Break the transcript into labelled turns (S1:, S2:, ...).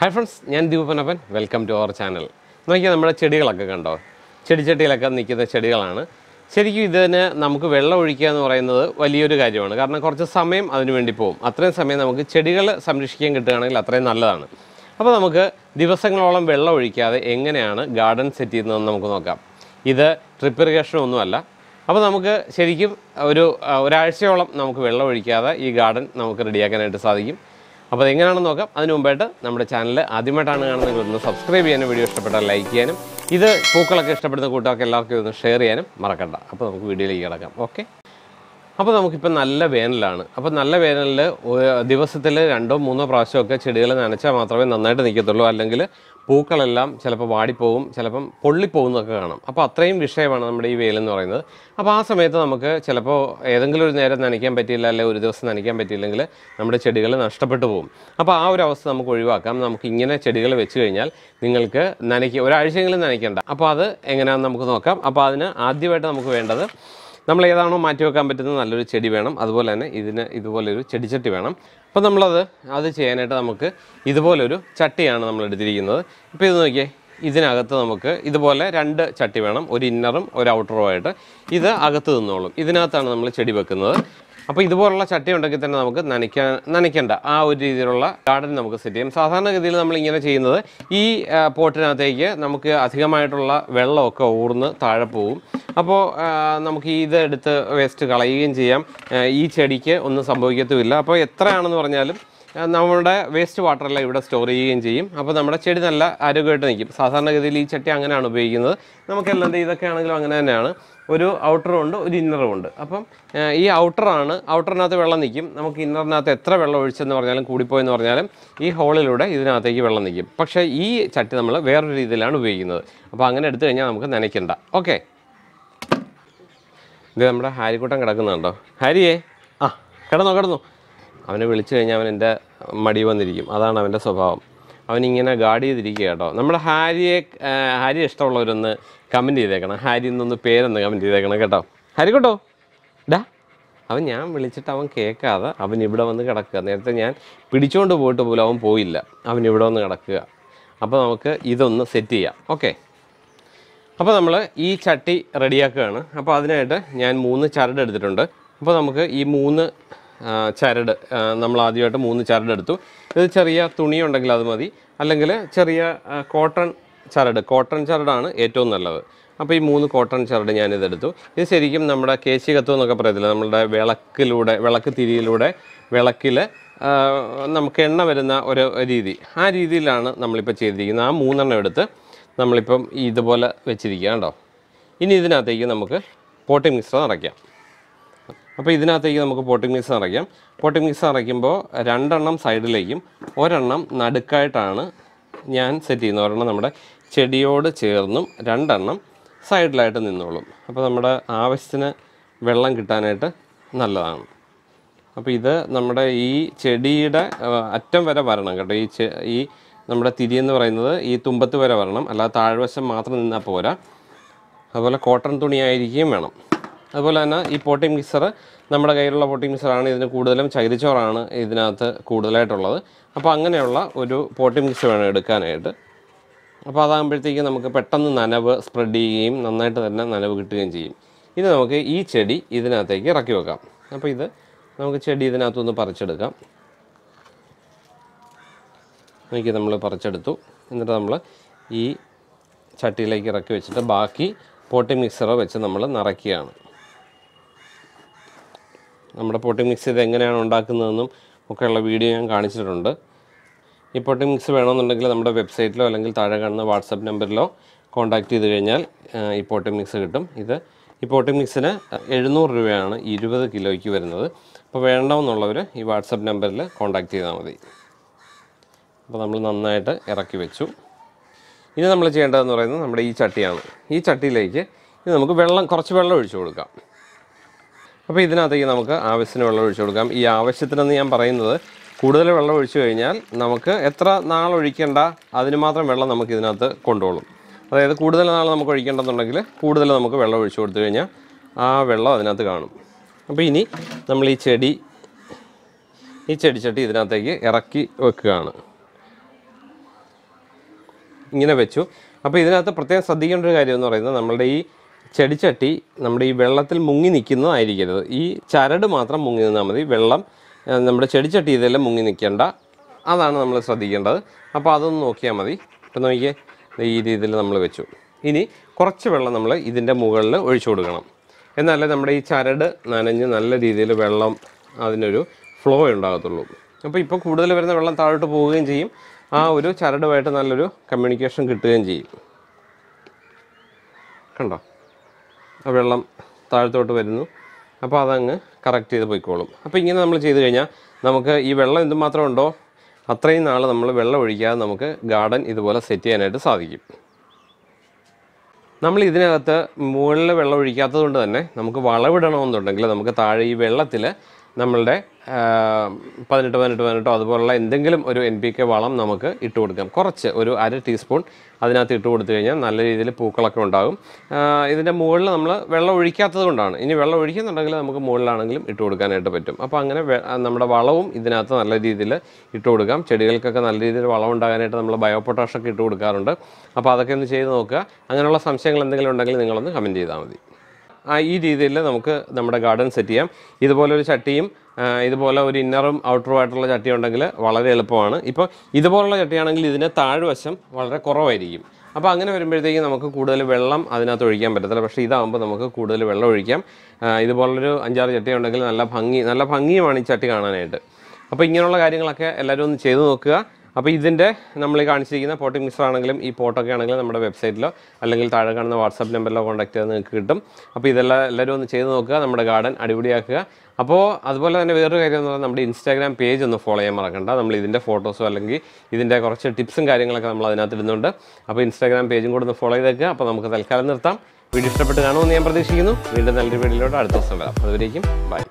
S1: hi friends ഞാൻ Deepanappan welcome to our channel നോക്കിയാൽ നമ്മുടെ ചെടികളൊക്കെ കണ്ടോ ചെടിച്ചട്ടിയിലൊക്കെ നിൽക്കുന്ന ചെടികളാണ് ശരിക്കും ഇതിന് നമുക്ക് വെള്ളം ഒഴിക്കുക എന്ന് പറയുന്നത് വലിയൊരു കാര്യമാണ് കാരണം കുറച്ച് സമയം അതിനു വേണ്ടി പോകും അത്രയും സമയം നമുക്ക് ചെടികൾ സംരക്ഷിക്കാൻ കിട്ടുകയാണെങ്കിൽ അത്രയും നല്ലതാണ് അപ്പോൾ നമുക്ക് ദിവസങ്ങളോളം വെള്ളം ഒഴിക്കാതെ എങ്ങനെയാണ് ഗാർഡൻ സെറ്റ് ചെയ്യുന്നതെന്ന് നമുക്ക് നോക്കാം ഇത് ട്രിപ്പ് ഇറിഗേഷൻ ഒന്നുമല്ല അപ്പോൾ നമുക്ക് ശരിക്കും ഒരു ഒരാഴ്ചയോളം നമുക്ക് വെള്ളം ഒഴിക്കാതെ ഈ ഗാർഡൻ നമുക്ക് റെഡിയാക്കാനായിട്ട് സാധിക്കും അപ്പോൾ അതെങ്ങനെയാണെന്ന് നോക്കാം അതിന് മുമ്പായിട്ട് നമ്മുടെ ചാനൽ ആദ്യമായിട്ടാണ് കാണുന്നതെങ്കിൽ ഒന്ന് സബ്സ്ക്രൈബ് ചെയ്യാനും വീഡിയോ ഇഷ്ടപ്പെട്ടാൽ ലൈക്ക് ചെയ്യാനും ഇത് പൂക്കളൊക്കെ ഇഷ്ടപ്പെടുന്ന കൂട്ടമൊക്കെ എല്ലാവർക്കും ഒന്ന് ഷെയർ ചെയ്യാനും മറക്കണ്ട അപ്പോൾ നമുക്ക് വീഡിയോയിലേക്ക് കിടക്കാം ഓക്കെ അപ്പോൾ നമുക്കിപ്പോൾ നല്ല വേനലാണ് അപ്പോൾ നല്ല വേനലിൽ ദിവസത്തിൽ രണ്ടോ മൂന്നോ പ്രാവശ്യമൊക്കെ ചെടികൾ നനച്ചാൽ മാത്രമേ നന്നായിട്ട് നിൽക്കത്തുള്ളൂ അല്ലെങ്കിൽ പൂക്കളെല്ലാം ചിലപ്പോൾ വാടിപ്പോവും ചിലപ്പം പൊള്ളിപ്പോകുന്നതൊക്കെ കാണാം അപ്പോൾ അത്രയും വിഷയമാണ് നമ്മുടെ ഈ വെയിലെന്ന് പറയുന്നത് അപ്പോൾ ആ സമയത്ത് നമുക്ക് ചിലപ്പോൾ ഏതെങ്കിലും ഒരു നേരം നനയ്ക്കാൻ പറ്റിയില്ല അല്ലെങ്കിൽ ഒരു ദിവസം നനയ്ക്കാൻ പറ്റിയില്ലെങ്കിൽ നമ്മുടെ ചെടികൾ നഷ്ടപ്പെട്ടു പോകും അപ്പോൾ ആ ഒരു അവസ്ഥ നമുക്ക് ഒഴിവാക്കാം നമുക്ക് ഇങ്ങനെ ചെടികൾ വെച്ച് കഴിഞ്ഞാൽ നിങ്ങൾക്ക് നനയ്ക്കുക ഒരാഴ്ചയെങ്കിലും നനയ്ക്കേണ്ട അപ്പോൾ അത് എങ്ങനെയാണെന്ന് നമുക്ക് നോക്കാം അപ്പോൾ അതിന് ആദ്യമായിട്ട് നമുക്ക് വേണ്ടത് നമ്മൾ ഏതാണോ മാറ്റി വെക്കാൻ പറ്റുന്നത് നല്ലൊരു ചെടി വേണം അതുപോലെ തന്നെ ഇതിന് ഇതുപോലൊരു ചെടിച്ചട്ടി വേണം അപ്പോൾ നമ്മളത് അത് ചെയ്യാനായിട്ട് നമുക്ക് ഇതുപോലൊരു ചട്ടിയാണ് നമ്മൾ എടുത്തിരിക്കുന്നത് ഇപ്പോൾ ഇത് നോക്കിയേ ഇതിനകത്ത് നമുക്ക് ഇതുപോലെ രണ്ട് ചട്ടി വേണം ഒരു ഇന്നറും ഒരു ഔട്ടറുമായിട്ട് ഇത് അകത്ത് നിന്നോളും ഇതിനകത്താണ് നമ്മൾ ചെടി വെക്കുന്നത് അപ്പോൾ ഇതുപോലുള്ള ചട്ടി ഉണ്ടെങ്കിൽ തന്നെ നമുക്ക് നനയ്ക്കാൻ നനയ്ക്കേണ്ട ആ ഒരു രീതിയിലുള്ള ഗാർഡൻ നമുക്ക് സെറ്റ് ചെയ്യാം സാധാരണഗതിയിൽ നമ്മൾ ഇങ്ങനെ ചെയ്യുന്നത് ഈ പോട്ടിനകത്തേക്ക് നമുക്ക് അധികമായിട്ടുള്ള വെള്ളമൊക്കെ ഊർന്ന് താഴെ പോവും അപ്പോൾ നമുക്ക് ഇത് എടുത്ത് വേസ്റ്റ് കളയുകയും ചെയ്യാം ഈ ചെടിക്ക് ഒന്നും സംഭവിക്കത്തുമില്ല അപ്പോൾ എത്രയാണെന്ന് പറഞ്ഞാലും നമ്മുടെ വേസ്റ്റ് വാട്ടറെല്ലാം ഇവിടെ സ്റ്റോർ ചെയ്യുകയും ചെയ്യും അപ്പോൾ നമ്മുടെ ചെടി നല്ല ആരോഗ്യമായിട്ട് നിൽക്കും സാധാരണഗതിയിൽ ഈ ചട്ടി അങ്ങനെയാണ് ഉപയോഗിക്കുന്നത് നമുക്കെല്ലാം ഇതൊക്കെ ആണെങ്കിലും അങ്ങനെ തന്നെയാണ് ഒരു ഔട്ടറും ഉണ്ട് ഒരു ഇന്നറും ഉണ്ട് അപ്പം ഈ ഔട്ടറാണ് ഔട്ടറിനകത്ത് വെള്ളം നിൽക്കും നമുക്ക് ഇന്നറിനകത്ത് എത്ര വെള്ളം ഒഴിച്ചെന്ന് പറഞ്ഞാലും കൂടിപ്പോയെന്ന് പറഞ്ഞാലും ഈ ഹോളിലൂടെ ഇതിനകത്തേക്ക് വെള്ളം നിൽക്കും പക്ഷേ ഈ ചട്ടി നമ്മൾ വേറൊരു രീതിയിലാണ് ഉപയോഗിക്കുന്നത് അപ്പോൾ അങ്ങനെ എടുത്തു കഴിഞ്ഞാൽ നമുക്ക് നനയ്ക്കണ്ട ഓക്കെ ഇത് നമ്മുടെ ഹാരിക്കൂട്ടം കിടക്കുന്നുണ്ടോ ഹാരിയേ ആ കിടന്നോ കിടന്നോ അവനെ വിളിച്ചു കഴിഞ്ഞാൽ അവൻ എൻ്റെ മടി വന്നിരിക്കും അതാണ് അവൻ്റെ സ്വഭാവം അവനിങ്ങനെ ഗാർഡ് ചെയ്തിരിക്കുക കേട്ടോ നമ്മുടെ ഹാരിയെ ഹാരി ഇഷ്ടമുള്ളവരൊന്ന് കമൻറ്റ് ചെയ്തേക്കണം ഹാരി എന്നൊന്ന് പേരൊന്ന് കമൻറ്റ് ചെയ്തേക്കണം കേട്ടോ ഹാരി കേട്ടോ ഡാ അവൻ ഞാൻ വിളിച്ചിട്ട് അവൻ കേൾക്കാതെ അവൻ ഇവിടെ വന്ന് കിടക്കുക നേരത്തെ ഞാൻ പിടിച്ചുകൊണ്ട് പോയിട്ട് പോലും അവൻ പോയില്ല അവൻ ഇവിടെ വന്ന് കിടക്കുക അപ്പോൾ നമുക്ക് ഇതൊന്ന് സെറ്റ് ചെയ്യാം ഓക്കെ അപ്പോൾ നമ്മൾ ഈ ചട്ടി റെഡിയാക്കുകയാണ് അപ്പോൾ അതിനായിട്ട് ഞാൻ മൂന്ന് ചരട് എടുത്തിട്ടുണ്ട് അപ്പോൾ നമുക്ക് ഈ മൂന്ന് ചരട് നമ്മൾ ആദ്യമായിട്ട് മൂന്ന് ചരട് എടുത്തു ഇത് ചെറിയ തുണി ഉണ്ടെങ്കിൽ അത് മതി അല്ലെങ്കിൽ ചെറിയ കോട്ടൺ ചരട് കോട്ടൺ ചരടാണ് ഏറ്റവും നല്ലത് അപ്പോൾ ഈ മൂന്ന് കോട്ടൺ ചരട് ഞാനിതെടുത്തു ഇത് ശരിക്കും നമ്മുടെ കത്തു എന്നൊക്കെ പറയത്തില്ല നമ്മുടെ വിളക്കിലൂടെ വിളക്ക് തിരിയിലൂടെ വിളക്കിൽ നമുക്ക് എണ്ണ വരുന്ന ഒരു രീതി ആ രീതിയിലാണ് നമ്മളിപ്പോൾ ചെയ്തിരിക്കുന്നത് ആ മൂന്നെണ്ണം എടുത്ത് നമ്മളിപ്പം ഇതുപോലെ വെച്ചിരിക്കുക കേട്ടോ ഇനി ഇതിനകത്തേക്ക് നമുക്ക് പോട്ടി മിശ്രം നിറയ്ക്കാം അപ്പോൾ ഇതിനകത്തേക്ക് നമുക്ക് പോട്ടിംഗ് മിക്സ് നിറയ്ക്കാം പോട്ടിംഗ് മിക്സ് നിറയ്ക്കുമ്പോൾ രണ്ടെണ്ണം സൈഡിലേക്കും ഒരെണ്ണം നടുക്കായിട്ടാണ് ഞാൻ സെറ്റ് ചെയ്യുന്നത് ഒരെണ്ണം നമ്മുടെ ചെടിയോട് ചേർന്നും രണ്ടെണ്ണം സൈഡിലായിട്ട് നിന്നോളും അപ്പോൾ നമ്മുടെ ആവശ്യത്തിന് വെള്ളം കിട്ടാനായിട്ട് നല്ലതാണ് അപ്പോൾ ഇത് നമ്മുടെ ഈ ചെടിയുടെ അറ്റം വരെ വരണം കേട്ടോ ഈ ഈ നമ്മുടെ തിരി എന്ന് പറയുന്നത് ഈ തുമ്പത്ത് വരെ വരണം അല്ലാതെ താഴ്വശം മാത്രം നിന്നാൽ പോരാ അതുപോലെ കോട്ടൺ തുണിയായിരിക്കുകയും വേണം അതുപോലെ തന്നെ ഈ പോട്ടിംഗ് മിക്സർ നമ്മുടെ കയ്യിലുള്ള പോട്ടിംഗ് മിക്സറാണ് ഇതിന് കൂടുതലും ചകിരിച്ചോറാണ് ഇതിനകത്ത് കൂടുതലായിട്ടുള്ളത് അപ്പോൾ അങ്ങനെയുള്ള ഒരു പോട്ടിംഗ് മിക്സർ വേണം എടുക്കാനായിട്ട് അപ്പോൾ അതാകുമ്പോഴത്തേക്ക് നമുക്ക് പെട്ടെന്ന് നനവ് സ്പ്രെഡ് ചെയ്യുകയും നന്നായിട്ട് തന്നെ നനവ് കിട്ടുകയും ചെയ്യും ഇനി നമുക്ക് ഈ ചെടി ഇതിനകത്തേക്ക് ഇറക്കി വെക്കാം അപ്പോൾ ഇത് നമുക്ക് ചെടി ഇതിനകത്തുനിന്ന് പറിച്ചെടുക്കാം എനിക്ക് നമ്മൾ പറിച്ചെടുത്തു എന്നിട്ട് നമ്മൾ ഈ ചട്ടിയിലേക്ക് ഇറക്കി വെച്ചിട്ട് ബാക്കി പോട്ടി മിക്സറോ വെച്ച് നമ്മൾ നിറയ്ക്കുകയാണ് നമ്മുടെ പൊട്ടി മിക്സ് ഇത് എങ്ങനെയാണ് ഉണ്ടാക്കുന്നതെന്നും ഒക്കെയുള്ള വീഡിയോ ഞാൻ കാണിച്ചിട്ടുണ്ട് ഈ പൊട്ടി മിക്സ് വേണമെന്നുണ്ടെങ്കിൽ നമ്മുടെ വെബ്സൈറ്റിലോ അല്ലെങ്കിൽ താഴെ കാണുന്ന വാട്സപ്പ് നമ്പറിലോ കോൺടാക്റ്റ് ചെയ്ത് കഴിഞ്ഞാൽ ഈ പോട്ടിംഗ് മിക്സ് കിട്ടും ഇത് ഈ പോട്ടിംഗ് മിക്സിന് എഴുന്നൂറ് രൂപയാണ് ഇരുപത് കിലോയ്ക്ക് വരുന്നത് അപ്പോൾ വേണമെന്നുള്ളവർ ഈ വാട്സപ്പ് നമ്പറിൽ കോൺടാക്റ്റ് ചെയ്താൽ മതി അപ്പോൾ നമ്മൾ നന്നായിട്ട് ഇറക്കി വെച്ചു ഇനി നമ്മൾ ചെയ്യേണ്ടതെന്ന് പറയുന്നത് നമ്മുടെ ഈ ചട്ടിയാണ് ഈ ചട്ടിയിലേക്ക് ഇനി നമുക്ക് വെള്ളം കുറച്ച് വെള്ളം ഒഴിച്ചു കൊടുക്കാം അപ്പോൾ ഇതിനകത്തേക്ക് നമുക്ക് ആവശ്യത്തിന് വെള്ളം ഒഴിച്ചു കൊടുക്കാം ഈ ആവശ്യത്തിനെന്ന് ഞാൻ പറയുന്നത് കൂടുതൽ വെള്ളം ഒഴിച്ചു കഴിഞ്ഞാൽ നമുക്ക് എത്ര നാൾ ഒഴിക്കേണ്ട അതിന് മാത്രം വെള്ളം നമുക്ക് ഇതിനകത്ത് കൊണ്ടുപോകും അതായത് കൂടുതൽ നാൾ നമുക്ക് ഒഴിക്കേണ്ടെന്നുണ്ടെങ്കിൽ കൂടുതൽ നമുക്ക് വെള്ളം ഒഴിച്ചു കൊടുത്തു കഴിഞ്ഞാൽ ആ വെള്ളം അതിനകത്ത് കാണും അപ്പോൾ ഇനി നമ്മൾ ഈ ചെടി ഈ ചെടിച്ചട്ടി ഇതിനകത്തേക്ക് ഇറക്കി വെക്കുകയാണ് ഇങ്ങനെ വെച്ചു അപ്പോൾ ഇതിനകത്ത് പ്രത്യേകം ശ്രദ്ധിക്കേണ്ട ഒരു കാര്യം എന്ന് പറയുന്നത് നമ്മളുടെ ഈ ചെടിച്ചട്ടി നമ്മുടെ ഈ വെള്ളത്തിൽ മുങ്ങി നിൽക്കുന്നതായിരിക്കരുത് ഈ ചരട് മാത്രം മുങ്ങി നിന്നാൽ മതി വെള്ളം നമ്മുടെ ചെടിച്ചട്ടി ഇതെല്ലാം മുങ്ങി നിൽക്കേണ്ട അതാണ് നമ്മൾ ശ്രദ്ധിക്കേണ്ടത് അപ്പോൾ അതൊന്ന് നോക്കിയാൽ മതി ഇപ്പം നോക്കിയേ ഈ രീതിയിൽ നമ്മൾ വെച്ചു ഇനി കുറച്ച് വെള്ളം നമ്മൾ ഇതിൻ്റെ മുകളിൽ ഒഴിച്ചു കൊടുക്കണം എന്നാലേ നമ്മുടെ ഈ ചരട് നനഞ്ഞ് നല്ല രീതിയിൽ വെള്ളം അതിനൊരു ഫ്ലോ ഉണ്ടാകത്തുള്ളൂ അപ്പോൾ ഇപ്പോൾ കൂടുതൽ വരുന്ന വെള്ളം താഴോട്ട് പോവുകയും ചെയ്യും ആ ഒരു ചരടുമായിട്ട് നല്ലൊരു കമ്മ്യൂണിക്കേഷൻ കിട്ടുകയും ചെയ്യും കണ്ടോ വെള്ളം താഴത്തോട്ട് വരുന്നു അപ്പോൾ അതങ്ങ് കറക്റ്റ് ചെയ്ത് പോയിക്കോളും അപ്പോൾ ഇങ്ങനെ നമ്മൾ ചെയ്ത് കഴിഞ്ഞാൽ നമുക്ക് ഈ വെള്ളം എന്തുമാത്രം ഉണ്ടോ അത്രയും നാൾ നമ്മൾ വെള്ളം ഒഴിക്കാതെ നമുക്ക് ഗാർഡൻ ഇതുപോലെ സെറ്റ് ചെയ്യാനായിട്ട് സാധിക്കും നമ്മൾ ഇതിനകത്ത് മുകളിൽ വെള്ളം ഒഴിക്കാത്തത് കൊണ്ട് തന്നെ നമുക്ക് വളവിടണമെന്നുണ്ടെങ്കിൽ നമുക്ക് താഴെ ഈ വെള്ളത്തിൽ നമ്മളുടെ പതിനെട്ട് പതിനെട്ട് പതിനെട്ടോ അതുപോലുള്ള എന്തെങ്കിലും ഒരു എൻ പി കെ വളം നമുക്ക് ഇട്ട് കൊടുക്കാം കുറച്ച് ഒരു അര ടീസ്പൂൺ അതിനകത്ത് ഇട്ട് കൊടുത്തു കഴിഞ്ഞാൽ നല്ല രീതിയിൽ പൂക്കളൊക്കെ ഉണ്ടാകും ഇതിൻ്റെ മുകളിൽ നമ്മൾ വെള്ളം ഒഴിക്കാത്തത് കൊണ്ടാണ് ഇനി വെള്ളം ഒഴിക്കുന്നുണ്ടെങ്കിൽ നമുക്ക് മുകളിലാണെങ്കിലും ഇട്ട് കൊടുക്കാനായിട്ട് പറ്റും അപ്പോൾ അങ്ങനെ നമ്മുടെ വളവും ഇതിനകത്ത് നല്ല രീതിയിൽ ഇട്ട് കൊടുക്കാം ചെടികൾക്കൊക്കെ നല്ല രീതിയിൽ വളം ഉണ്ടാകാനായിട്ട് നമ്മൾ ബയോപൊട്ടാഷൊക്കെ ഇട്ട് കൊടുക്കാറുണ്ട് അപ്പോൾ അതൊക്കെ ഒന്ന് ചെയ്ത് നോക്കുക അങ്ങനെയുള്ള സംശയങ്ങൾ എന്തെങ്കിലും ഉണ്ടെങ്കിൽ നിങ്ങളൊന്ന് കമൻറ്റ് ചെയ്താൽ മതി ഈ രീതിയിൽ നമുക്ക് നമ്മുടെ ഗാർഡൻ സെറ്റ് ചെയ്യാം ഇതുപോലെ ഒരു ചട്ടിയും ഇതുപോലെ ഒരു ഇന്നറും ആയിട്ടുള്ള ചട്ടി ഉണ്ടെങ്കിൽ വളരെ എളുപ്പമാണ് ഇപ്പോൾ ഇതുപോലുള്ള ചട്ടിയാണെങ്കിൽ ഇതിൻ്റെ താഴ്വശം വളരെ കുറവായിരിക്കും അപ്പോൾ അങ്ങനെ വരുമ്പോഴത്തേക്കും നമുക്ക് കൂടുതൽ വെള്ളം അതിനകത്ത് ഒഴിക്കാൻ പറ്റത്തില്ല പക്ഷേ ഇതാകുമ്പോൾ നമുക്ക് കൂടുതൽ വെള്ളം ഒഴിക്കാം ഇതുപോലൊരു അഞ്ചാറ് ചട്ടി ഉണ്ടെങ്കിൽ നല്ല ഭംഗി നല്ല ഭംഗിയുമാണ് ഈ ചട്ടി കാണാനായിട്ട് അപ്പോൾ ഇങ്ങനെയുള്ള കാര്യങ്ങളൊക്കെ എല്ലാവരും ഒന്ന് ചെയ്തു നോക്കുക അപ്പോൾ ഇതിൻ്റെ നമ്മൾ കാണിച്ചിരിക്കുന്ന പോട്ടിംഗ് മിക്സർ ആണെങ്കിലും ഈ പോട്ടൊക്കെ ആണെങ്കിലും നമ്മുടെ വെബ്സൈറ്റിലോ അല്ലെങ്കിൽ താഴെ കാണുന്ന വാട്സാപ്പ് നമ്പറിലോ കോൺടാക്ട് ചെയ്താൽ നിങ്ങൾക്ക് കിട്ടും അപ്പോൾ ഇതെല്ലാം എല്ലാവരും ഒന്ന് ചെയ്ത് നോക്കുക നമ്മുടെ ഗാർഡൻ അടിപൊളിയാക്കുക അപ്പോൾ അതുപോലെ തന്നെ വേറൊരു കാര്യം എന്ന് പറഞ്ഞാൽ നമ്മുടെ ഇൻസ്റ്റാഗ്രാം പേജ് ഒന്ന് ഫോളോ ചെയ്യാൻ മറക്കണ്ട നമ്മൾ ഇതിൻ്റെ ഫോട്ടോസോ അല്ലെങ്കിൽ ഇതിൻ്റെ കുറച്ച് ടിപ്സും കാര്യങ്ങളൊക്കെ നമ്മൾ അതിനകത്ത് ഇടുന്നുണ്ട് അപ്പോൾ ഇൻസ്റ്റാഗ്രാം പേജും കൂടെ ഒന്ന് ഫോളോ ചെയ്തേക്കുക അപ്പോൾ നമുക്ക് തൽക്കാലം നിർത്താം വീഡിയോ ഇഷ്ടപ്പെട്ട് കാണുമെന്ന് ഞാൻ പ്രതീക്ഷിക്കുന്നു വീണ്ടും നല്ലൊരു വീഡിയോയിലോട്ട് അടുത്ത ദിവസം വരാം അതുവരേക്കും ബൈ